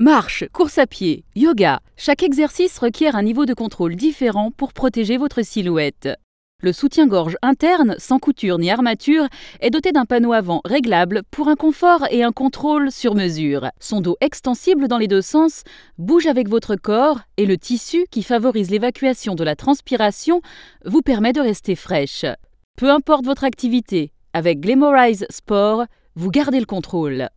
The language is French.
Marche, course à pied, yoga, chaque exercice requiert un niveau de contrôle différent pour protéger votre silhouette. Le soutien-gorge interne, sans couture ni armature, est doté d'un panneau avant réglable pour un confort et un contrôle sur mesure. Son dos extensible dans les deux sens bouge avec votre corps et le tissu qui favorise l'évacuation de la transpiration vous permet de rester fraîche. Peu importe votre activité, avec Glamorize Sport, vous gardez le contrôle.